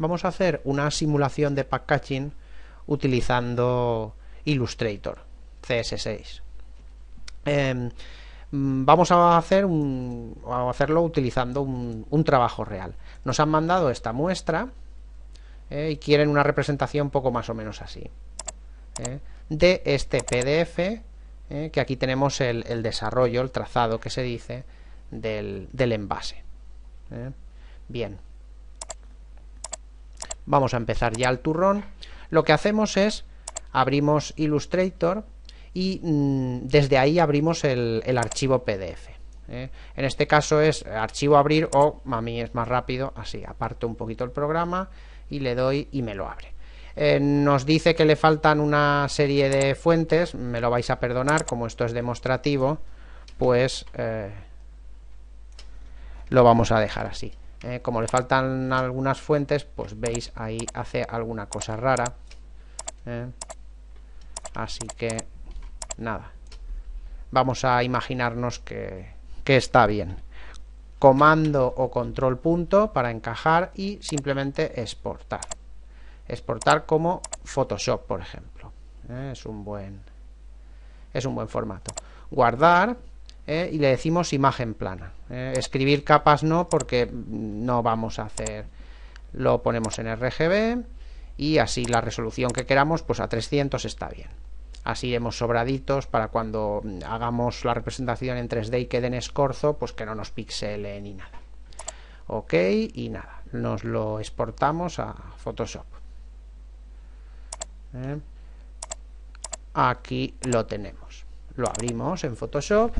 vamos a hacer una simulación de packaging utilizando Illustrator CS6. Em, mm, vamos a hacerlo utilizando un, trabajo real. Nos han mandado esta muestra eh, y quieren una representación poco más o menos así eh, de este PDF eh, que aquí tenemos el, desarrollo, el trazado que se dice del envase. Bien. Vamos a empezar ya el turrón. Lo que hacemos es, abrimos Illustrator y mm, desde ahí abrimos el, archivo PDF. ¿eh? En este caso es archivo abrir o, a mí es más rápido, así, aparto un poquito el programa y le doy y me lo abre. Eh, nos dice que le faltan una serie de fuentes, me lo vais a perdonar, como esto es demostrativo, pues eh, lo vamos a dejar así. Eh, como le faltan algunas fuentes pues veis ahí hace alguna cosa rara eh. así que nada vamos a imaginarnos que, está bien comando o control punto para encajar y simplemente exportar exportar como Photoshop por ejemplo eh, es un buen es un buen formato guardar ¿eh? y le decimos imagen plana. ¿eh? escribir capas no, porque no vamos a hacer... Lo ponemos en RGB y así la resolución que queramos, pues a 300 está bien. Así hemos sobraditos para cuando hagamos la representación en 3D y quede escorzo, pues que no nos pixele ni nada. Ok, y nada, nos lo exportamos a Photoshop. ¿eh? Aquí lo tenemos. Lo abrimos en Photoshop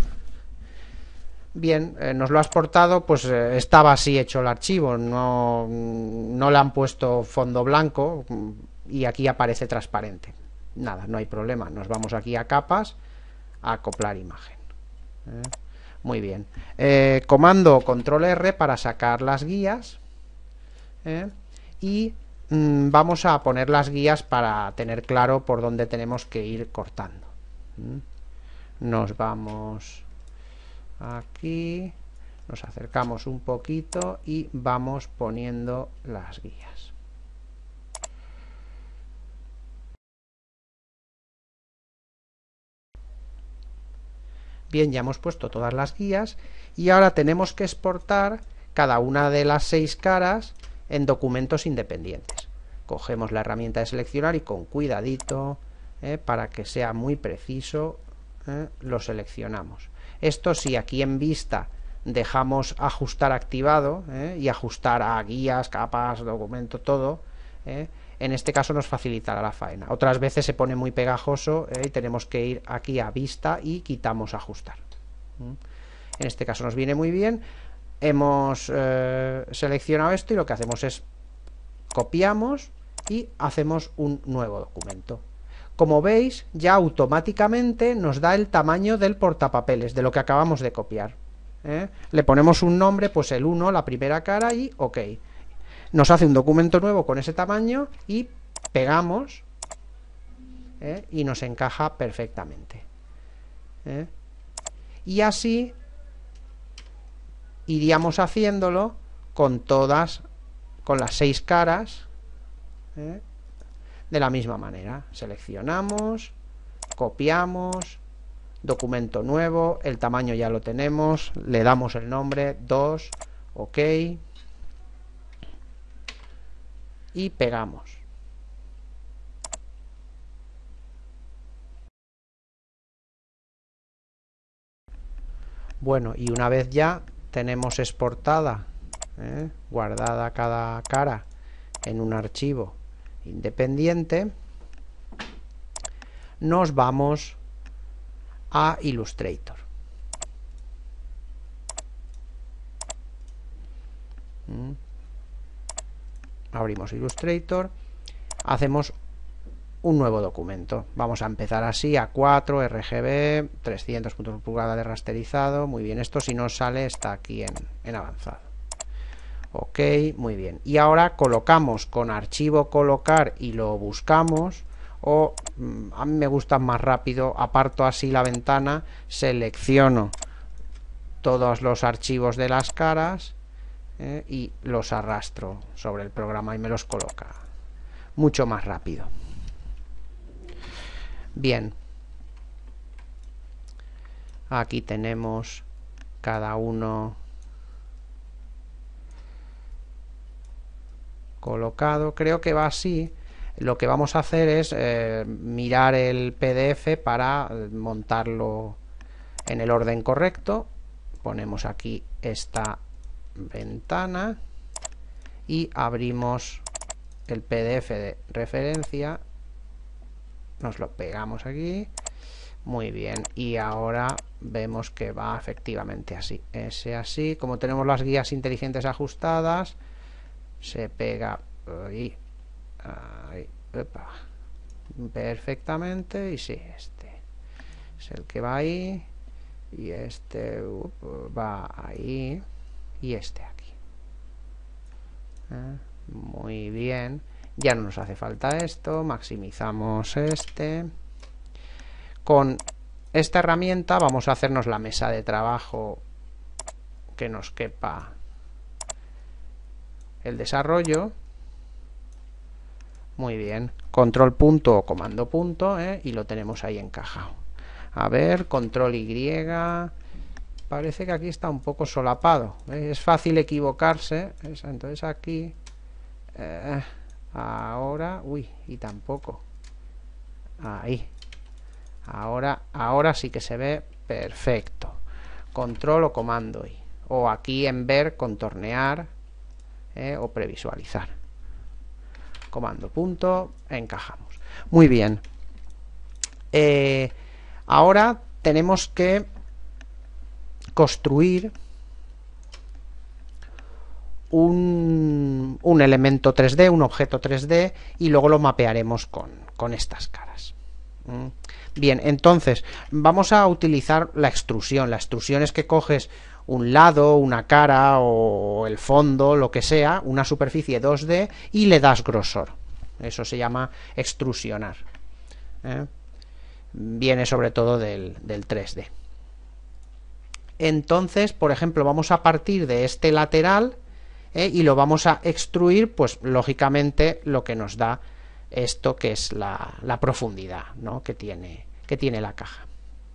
bien, eh, nos lo has portado, pues eh, estaba así hecho el archivo, no, no le han puesto fondo blanco mm, y aquí aparece transparente. Nada, no hay problema, nos vamos aquí a capas, a acoplar imagen. ¿eh? Muy bien. comando control R para sacar las guías y mm, vamos a poner las guías para tener claro por dónde tenemos que ir cortando. Nos vamos aquí nos acercamos un poquito y vamos poniendo las guías bien ya hemos puesto todas las guías y ahora tenemos que exportar cada una de las seis caras en documentos independientes cogemos la herramienta de seleccionar y con cuidadito eh, para que sea muy preciso eh, lo seleccionamos esto si aquí en vista dejamos ajustar activado ¿eh? y ajustar a guías, capas, documento, todo, ¿eh? en este caso nos facilitará la faena. Otras veces se pone muy pegajoso ¿eh? y tenemos que ir aquí a vista y quitamos ajustar. En este caso nos viene muy bien. Hemos seleccionado esto y lo que hacemos es copiamos y hacemos un nuevo documento. Como veis, ya automáticamente nos da el tamaño del portapapeles, de lo que acabamos de copiar. ¿eh? Le ponemos un nombre, pues el 1, la primera cara y OK. Nos hace un documento nuevo con ese tamaño y pegamos ¿eh? y nos encaja perfectamente. ¿eh? Y así iríamos haciéndolo con todas, con las seis caras de la misma manera. Seleccionamos, copiamos, documento nuevo, el tamaño ya lo tenemos, le damos el nombre, 2, ok, y pegamos. Bueno, y una vez ya tenemos exportada, ¿eh? guardada cada cara en un archivo independiente, nos vamos a Illustrator. Mm. Abrimos Illustrator, hacemos un nuevo documento. Vamos a empezar así a 4, RGB, 300 puntos por pulgada de rasterizado. Muy bien, esto si no sale está aquí en, en avanzado. Ok, muy bien. Y ahora colocamos con archivo colocar y lo buscamos. O mm, a mí me gusta más rápido, aparto así la ventana, selecciono todos los archivos de las caras eh, y los arrastro sobre el programa y me los coloca. Mucho más rápido. Bien. Aquí tenemos cada uno colocado, creo que va así. Lo que vamos a hacer es eh, mirar el PDF para eh, montarlo en el orden correcto. Ponemos aquí esta ventana y abrimos el PDF de referencia. Nos lo pegamos aquí. Muy bien, y ahora vemos que va efectivamente así. Ese así, como tenemos las guías inteligentes ajustadas, se pega ahí, perfectamente y sí, este es el que va ahí y este va ahí y este aquí ah, muy bien ya no nos hace falta esto maximizamos este con esta herramienta vamos a hacernos la mesa de trabajo que nos quepa el desarrollo. Muy bien, control punto o comando punto ¿eh? y lo tenemos ahí encajado. A ver, control Y. Parece que aquí está un poco solapado. ¿eh? Es fácil equivocarse. Entonces aquí... Eh, ahora... Uy, y tampoco. Ahí. Ahora, ahora sí que se ve perfecto. Control o comando Y. O aquí en ver, contornear eh, o previsualizar. Comando punto, encajamos. Muy bien. Eh, ahora tenemos que construir un, elemento 3D, un objeto 3D y luego lo mapearemos con, con estas caras. Mm. Bien, entonces vamos a utilizar la extrusión. La extrusión es que coges un lado, una cara o el fondo, lo que sea, una superficie 2D y le das grosor. Eso se llama extrusionar. ¿eh? Viene sobre todo del, 3D. Entonces, por ejemplo, vamos a partir de este lateral ¿eh? y lo vamos a extruir, pues lógicamente lo que nos da esto que es la, profundidad ¿no? que, tiene, que tiene la caja.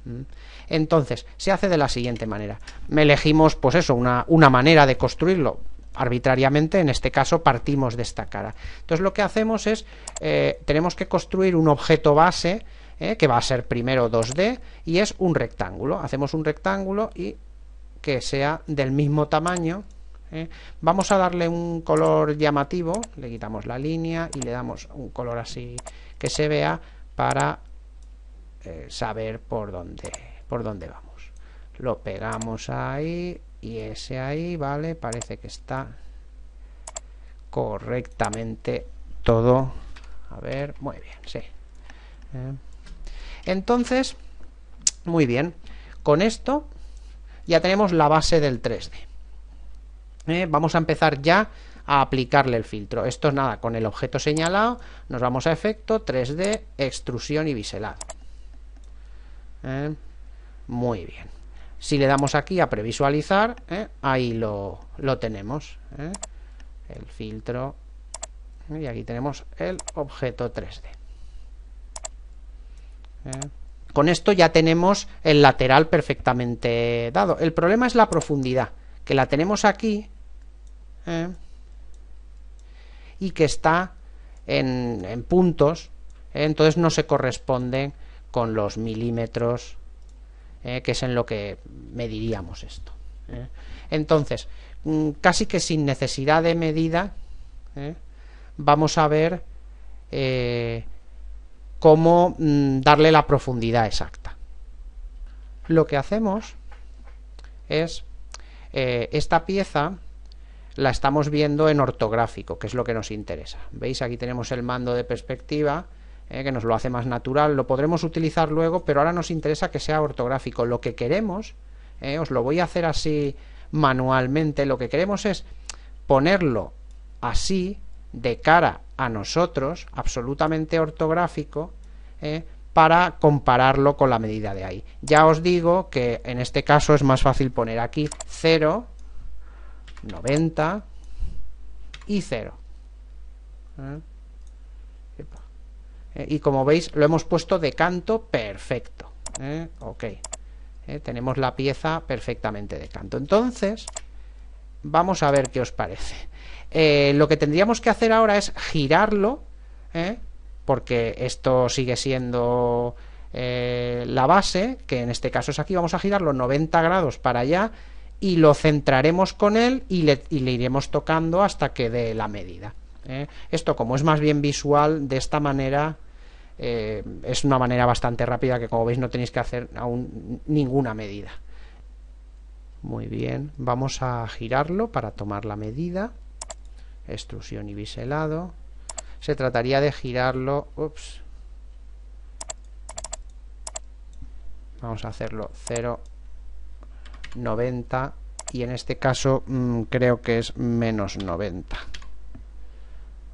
Mm. Entonces, se hace de la siguiente manera. Me Elegimos, pues eso, una, manera de construirlo arbitrariamente, en este caso partimos de esta cara. Entonces lo que hacemos es, eh, tenemos que construir un objeto base, eh, que va a ser primero 2D, y es un rectángulo. Hacemos un rectángulo y que sea del mismo tamaño. Eh. Vamos a darle un color llamativo, le quitamos la línea y le damos un color así que se vea para eh, saber por dónde, por dónde vamos. Lo pegamos ahí y ese ahí, ¿vale? Parece que está correctamente todo. A ver, muy bien, sí. Eh, entonces, muy bien, con esto ya tenemos la base del 3D. Eh, vamos a empezar ya a aplicarle el filtro. Esto es nada, con el objeto señalado nos vamos a efecto 3D, extrusión y biselado. ¿eh? Muy bien. Si le damos aquí a previsualizar, ¿eh? ahí lo, tenemos. ¿eh? El filtro. Y aquí tenemos el objeto 3D. Con esto ya tenemos el lateral perfectamente dado. El problema es la profundidad, que la tenemos aquí y que está en, en puntos, entonces no se corresponden con los milímetros, eh, que es en lo que mediríamos esto. Eh. Entonces, mm, casi que sin necesidad de medida, eh, vamos a ver cómo mm, darle la profundidad exacta. Lo que hacemos es esta pieza la estamos viendo en ortográfico, que es lo que nos interesa. ¿Veis? Aquí tenemos el mando de perspectiva ¿eh? que nos lo hace más natural, lo podremos utilizar luego, pero ahora nos interesa que sea ortográfico. Lo que queremos, ¿eh? os lo voy a hacer así manualmente, lo que queremos es ponerlo así de cara a nosotros, absolutamente ortográfico, ¿eh? para compararlo con la medida de ahí. Ya os digo que en este caso es más fácil poner aquí 0, 90 y 0. Eh, y como veis lo hemos puesto de canto perfecto ¿eh? ok eh, tenemos la pieza perfectamente de canto entonces vamos a ver qué os parece lo que tendríamos que hacer ahora es girarlo porque esto sigue siendo la base que en este caso es aquí vamos a girarlo 90 grados para allá y lo centraremos con él y le, iremos tocando hasta que dé la medida. Esto como es más bien visual, de esta manera eh, es una manera bastante rápida que como veis no tenéis que hacer aún ninguna medida. Muy bien, vamos a girarlo para tomar la medida. Extrusión y biselado. Se trataría de girarlo... Ups. Vamos a hacerlo 90 y en este caso mm, creo que es menos 90.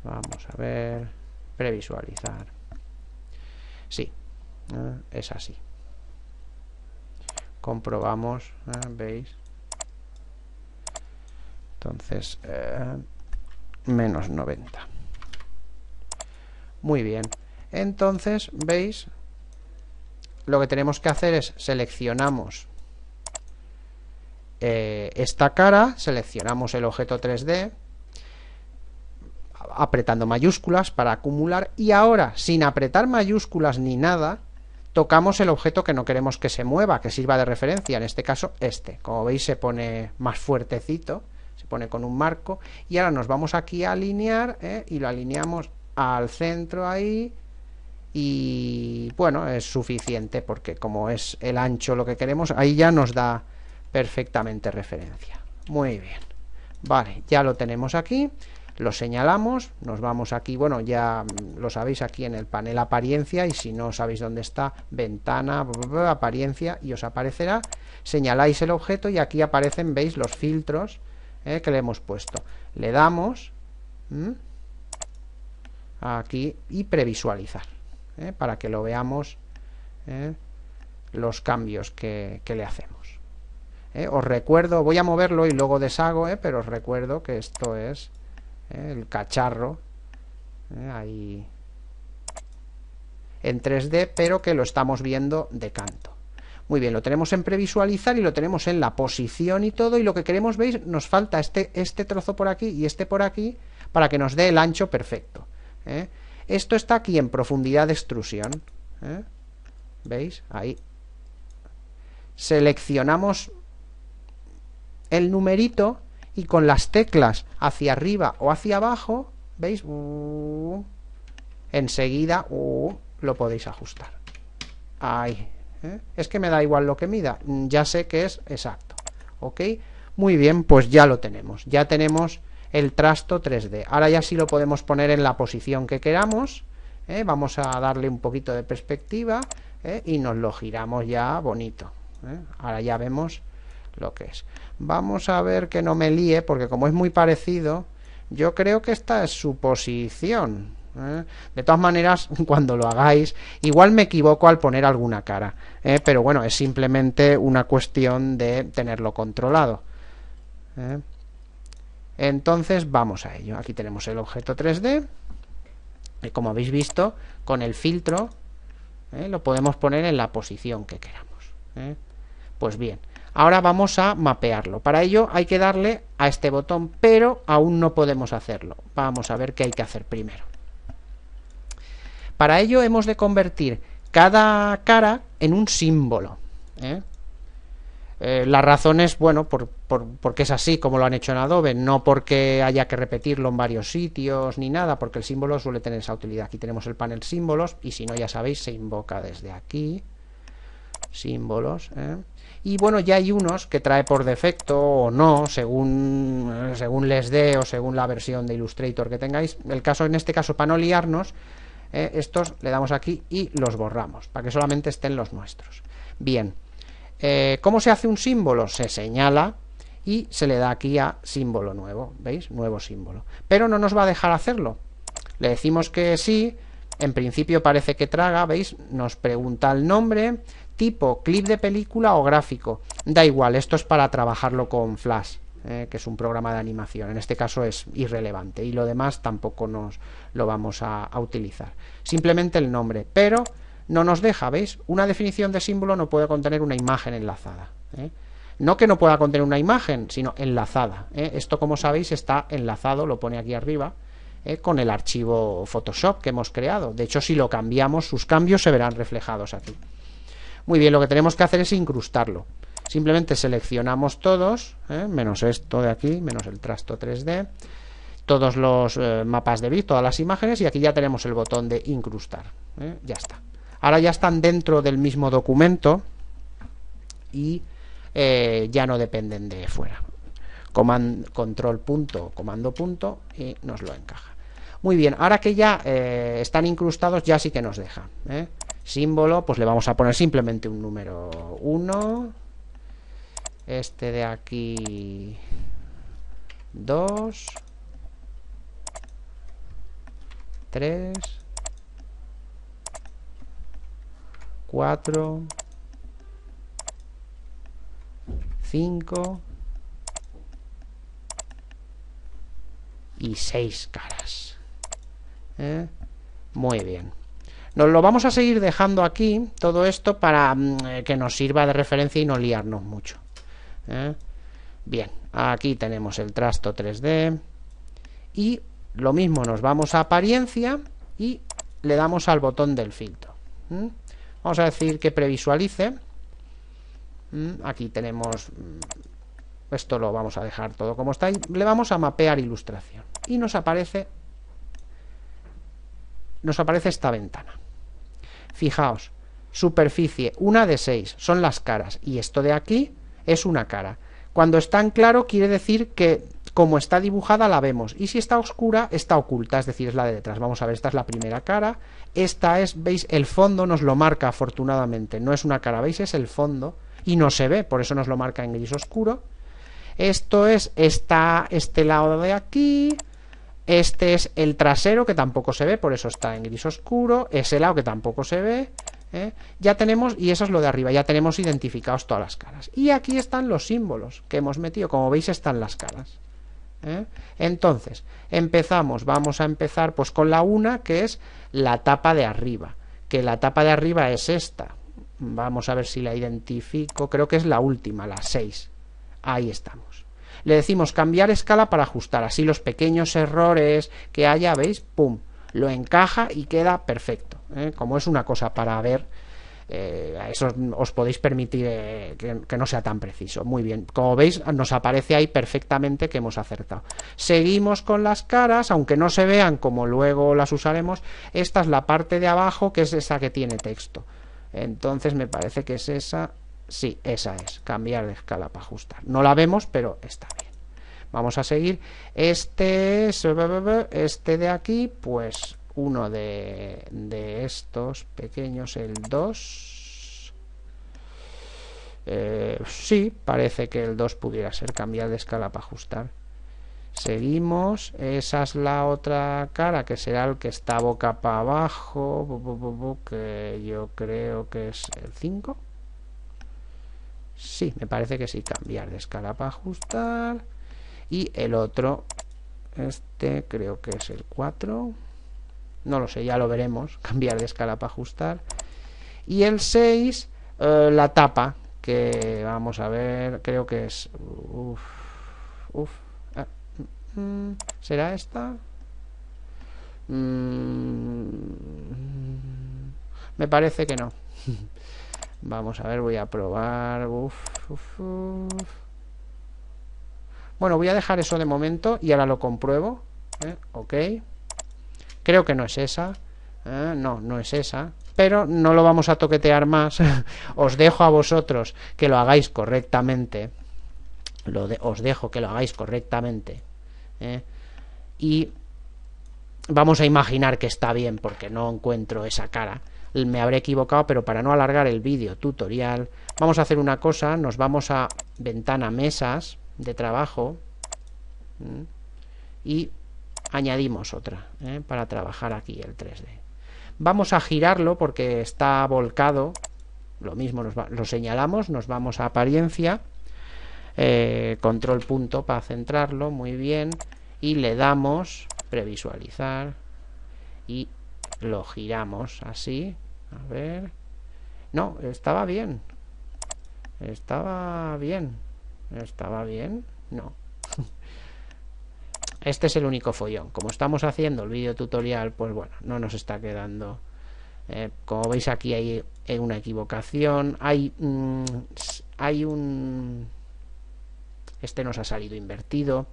Vamos a ver, previsualizar. Sí, eh, es así. Comprobamos, eh, ¿veis? Entonces, eh, menos 90. Muy bien. Entonces, ¿veis? Lo que tenemos que hacer es seleccionamos esta cara, seleccionamos el objeto 3D, apretando mayúsculas para acumular y ahora, sin apretar mayúsculas ni nada, tocamos el objeto que no queremos que se mueva, que sirva de referencia, en este caso este. Como veis se pone más fuertecito, se pone con un marco y ahora nos vamos aquí a alinear ¿eh? y lo alineamos al centro ahí y bueno, es suficiente porque como es el ancho lo que queremos, ahí ya nos da perfectamente referencia. Muy bien. Vale, ya lo tenemos aquí lo señalamos, nos vamos aquí, bueno, ya lo sabéis aquí en el panel apariencia y si no sabéis dónde está, ventana, apariencia y os aparecerá, señaláis el objeto y aquí aparecen, veis, los filtros eh, que le hemos puesto. Le damos aquí y previsualizar, eh, para que lo veamos eh, los cambios que le hacemos. os recuerdo, voy a moverlo y luego deshago, pero os recuerdo que esto es el cacharro eh, ahí en 3D, pero que lo estamos viendo de canto. Muy bien, lo tenemos en previsualizar y lo tenemos en la posición y todo, y lo que queremos, veis, nos falta este, este trozo por aquí y este por aquí para que nos dé el ancho perfecto. ¿eh? Esto está aquí en profundidad de extrusión. ¿eh? ¿Veis? Ahí. Seleccionamos el numerito y con las teclas hacia arriba o hacia abajo, ¿veis? Uh, enseguida uh, lo podéis ajustar. Ahí. ¿eh? Es que me da igual lo que mida, mm, ya sé que es exacto. ¿Ok? Muy bien, pues ya lo tenemos. Ya tenemos el trasto 3D. Ahora ya sí lo podemos poner en la posición que queramos. ¿eh? Vamos a darle un poquito de perspectiva ¿eh? y nos lo giramos ya bonito. Ahora ya vemos lo que es. Vamos a ver que no me líe, porque como es muy parecido, yo creo que esta es su posición. ¿eh? De todas maneras, cuando lo hagáis, igual me equivoco al poner alguna cara, ¿eh? pero bueno, es simplemente una cuestión de tenerlo controlado. ¿eh? Entonces, vamos a ello. Aquí tenemos el objeto 3D, y como habéis visto, con el filtro lo podemos poner en la posición que queramos. Pues bien, Ahora vamos a mapearlo. Para ello hay que darle a este botón, pero aún no podemos hacerlo. Vamos a ver qué hay que hacer primero. Para ello hemos de convertir cada cara en un símbolo. ¿eh? Eh, la razón es, bueno, porque es así como lo han hecho en Adobe, no porque haya que repetirlo en varios sitios ni nada, porque el símbolo suele tener esa utilidad. Aquí tenemos el panel símbolos y si no, ya sabéis, se invoca desde aquí. Símbolos. ¿eh? y bueno, ya hay unos que trae por defecto o no, según, según les dé o según la versión de Illustrator que tengáis. El caso, en este caso, para no liarnos, eh, estos le damos aquí y los borramos, para que solamente estén los nuestros. Bien, eh, ¿cómo se hace un símbolo? Se señala y se le da aquí a símbolo nuevo, ¿veis? Nuevo símbolo. Pero no nos va a dejar hacerlo. Le decimos que sí, en principio parece que traga, ¿veis? Nos pregunta el nombre, tipo clip de película o gráfico. Da igual, esto es para trabajarlo con Flash, eh, que es un programa de animación. En este caso es irrelevante y lo demás tampoco nos lo vamos a, utilizar. Simplemente el nombre, pero no nos deja, ¿veis? Una definición de símbolo no puede contener una imagen enlazada. ¿eh? No que no pueda contener una imagen, sino enlazada. ¿eh? Esto, como sabéis, está enlazado, lo pone aquí arriba, con el archivo Photoshop que hemos creado. De hecho, si lo cambiamos, sus cambios se verán reflejados aquí. Muy bien, lo que tenemos que hacer es incrustarlo. Simplemente seleccionamos todos, ¿eh? menos esto de aquí, menos el trasto 3D, todos los eh, mapas de bit, todas las imágenes, y aquí ya tenemos el botón de incrustar. ¿eh? Ya está. Ahora ya están dentro del mismo documento y ya no dependen de fuera. Command, control punto, comando punto, y nos lo encaja. Muy bien, ahora que ya están incrustados, ya sí que nos deja símbolo, pues le vamos a poner simplemente un número 1. Este de aquí 2. 3. 4. 5. Y 6 caras. ¿Eh? Muy bien. Nos lo vamos a seguir dejando aquí, todo esto, para mm, eh, que nos sirva de referencia y no liarnos mucho. ¿eh? Bien, aquí tenemos el trasto 3D. Y lo mismo, nos vamos a apariencia y le damos al botón del filtro. Vamos a decir que previsualice. Aquí tenemos... Mm, esto lo vamos a dejar todo como está. Y le vamos a mapear ilustración. Y nos aparece... Nos aparece esta ventana. Fijaos, superficie, una de seis, son las caras. Y esto de aquí es una cara. Cuando está en claro quiere decir que como está dibujada la vemos. Y si está oscura, está oculta, es decir, es la de detrás. Vamos a ver, esta es la primera cara. Esta es, veis, el fondo nos lo marca afortunadamente. No es una cara, veis, es el fondo. Y no se ve, por eso nos lo marca en gris oscuro. Esto es está este lado de aquí. Este es el trasero, que tampoco se ve, por eso está en gris oscuro. Ese lado, que tampoco se ve. ¿eh? Ya tenemos, y eso es lo de arriba, ya tenemos identificados todas las caras. Y aquí están los símbolos que hemos metido. Como veis, están las caras. ¿eh? Entonces, empezamos, vamos a empezar pues con la una que es la tapa de arriba, que la tapa de arriba es esta. Vamos a ver si la identifico, creo que es la última, la 6. Ahí estamos. Le decimos cambiar escala para ajustar. Así los pequeños errores que haya, ¿veis? ¡Pum! Lo encaja y queda perfecto. ¿eh? Como es una cosa para ver, eh, eso os podéis permitir eh, que, que, no sea tan preciso. Muy bien, como veis nos aparece ahí perfectamente que hemos acertado. Seguimos con las caras, aunque no se vean como luego las usaremos, esta es la parte de abajo que es esa que tiene texto. Entonces me parece que es esa, Sí, esa es, cambiar de escala para ajustar. No la vemos, pero está bien. Vamos a seguir. Este, eh, este de aquí, pues uno de, estos pequeños, el 2. Eh, sí, parece que el 2 pudiera ser cambiar de escala para ajustar. Seguimos, esa es la otra cara que será el que está boca para abajo, que yo creo que es el 5. Sí, me parece que sí. Cambiar de escala para ajustar. Y el otro, este creo que es el 4. No lo sé, ya lo veremos. Cambiar de escala para ajustar. Y el 6, eh, la tapa, que vamos a ver, creo que es... Uf, ah, mm, ¿Será esta? Mm, mm, me parece que no. Vamos a ver, voy a probar. Bueno, voy a dejar eso de momento y ahora lo compruebo. ¿eh? Ok. Creo que no es esa. ¿eh? No, no es esa. Pero no lo vamos a toquetear más. os dejo a vosotros que lo hagáis correctamente. os dejo que lo hagáis correctamente. ¿eh? Y vamos a imaginar que está bien porque no encuentro esa cara me habré equivocado, pero para no alargar el vídeo tutorial, vamos a hacer una cosa, nos vamos a ventana mesas de trabajo y añadimos otra ¿eh? para trabajar aquí el 3D. Vamos a girarlo porque está volcado, lo mismo lo señalamos, nos vamos a apariencia, eh, control punto para centrarlo, muy bien, y le damos previsualizar y lo giramos así a ver no estaba bien estaba bien estaba bien no este es el único follón como estamos haciendo el vídeo tutorial pues bueno no nos está quedando eh, como veis aquí hay eh, una equivocación hay mm, hay un este nos ha salido invertido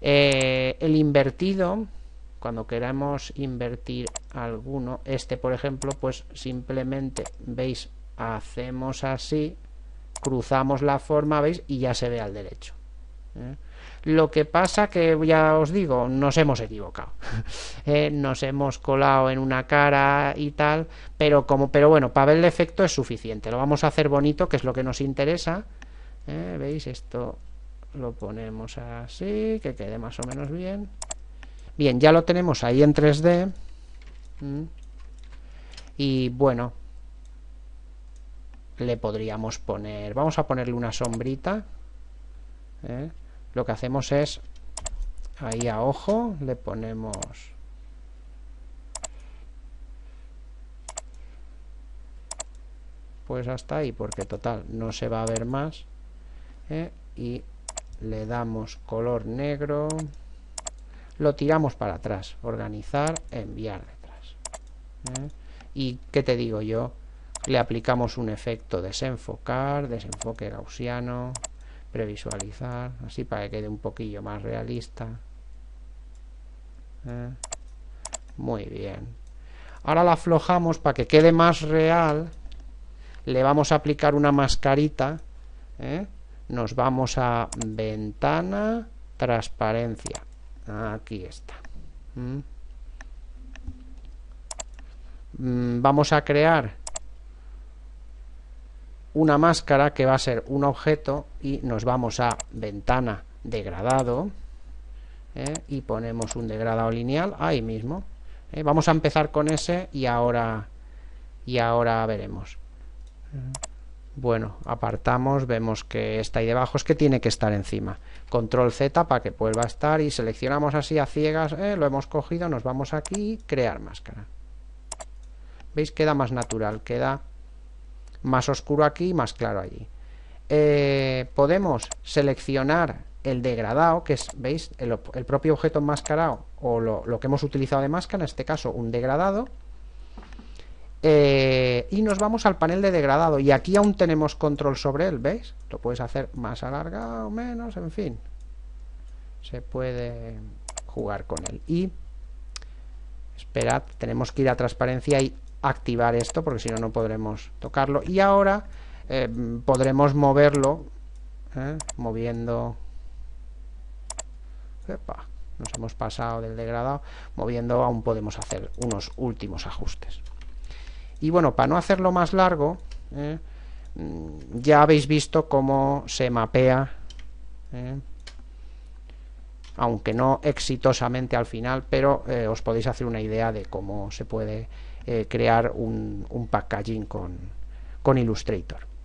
eh, el invertido, cuando queramos invertir alguno, este por ejemplo, pues simplemente, veis, hacemos así, cruzamos la forma, veis, y ya se ve al derecho. ¿eh? Lo que pasa que ya os digo, nos hemos equivocado. ¿eh? nos hemos colado en una cara y tal, pero como pero bueno, para ver el efecto es suficiente. Lo vamos a hacer bonito, que es lo que nos interesa. ¿Veis esto? lo ponemos así, que quede más o menos bien. Bien, ya lo tenemos ahí en 3D. Mm. Y bueno, le podríamos poner, vamos a ponerle una sombrita. ¿eh? Lo que hacemos es, ahí a ojo, le ponemos... Pues hasta ahí, porque total, no se va a ver más. ¿eh? Y le damos color negro lo tiramos para atrás organizar enviar detrás ¿eh? y qué te digo yo le aplicamos un efecto desenfocar desenfoque gaussiano previsualizar así para que quede un poquillo más realista ¿eh? muy bien ahora la aflojamos para que quede más real le vamos a aplicar una mascarita ¿eh? nos vamos a ventana, transparencia. Aquí está. Mm. Mm, vamos a crear una máscara que va a ser un objeto y nos vamos a ventana degradado ¿eh? y ponemos un degradado lineal ahí mismo ¿eh? vamos a empezar con ese y ahora y ahora veremos bueno, apartamos, vemos que está ahí debajo, es que tiene que estar encima. Control Z para que vuelva a estar y seleccionamos así a ciegas, eh, lo hemos cogido, nos vamos aquí, crear máscara. ¿Veis? Queda más natural, queda más oscuro aquí y más claro allí. Eh, podemos seleccionar el degradado, que es, ¿veis? El, propio objeto enmascarado o lo que hemos utilizado de máscara, en este caso un degradado eh, y nos vamos al panel de degradado. Y aquí aún tenemos control sobre él, ¿veis? Lo puedes hacer más alargado, menos, en fin. Se puede jugar con él. Y esperad, tenemos que ir a transparencia y activar esto, porque si no, no podremos tocarlo. Y ahora eh, podremos moverlo, ¿eh? moviendo... nos hemos pasado del degradado. Moviendo aún podemos hacer unos últimos ajustes. Y bueno, para no hacerlo más largo, ¿eh? mm, ya habéis visto cómo se mapea, ¿eh? aunque no exitosamente al final, pero eh, os podéis hacer una idea de cómo se puede crear un, packaging con Illustrator.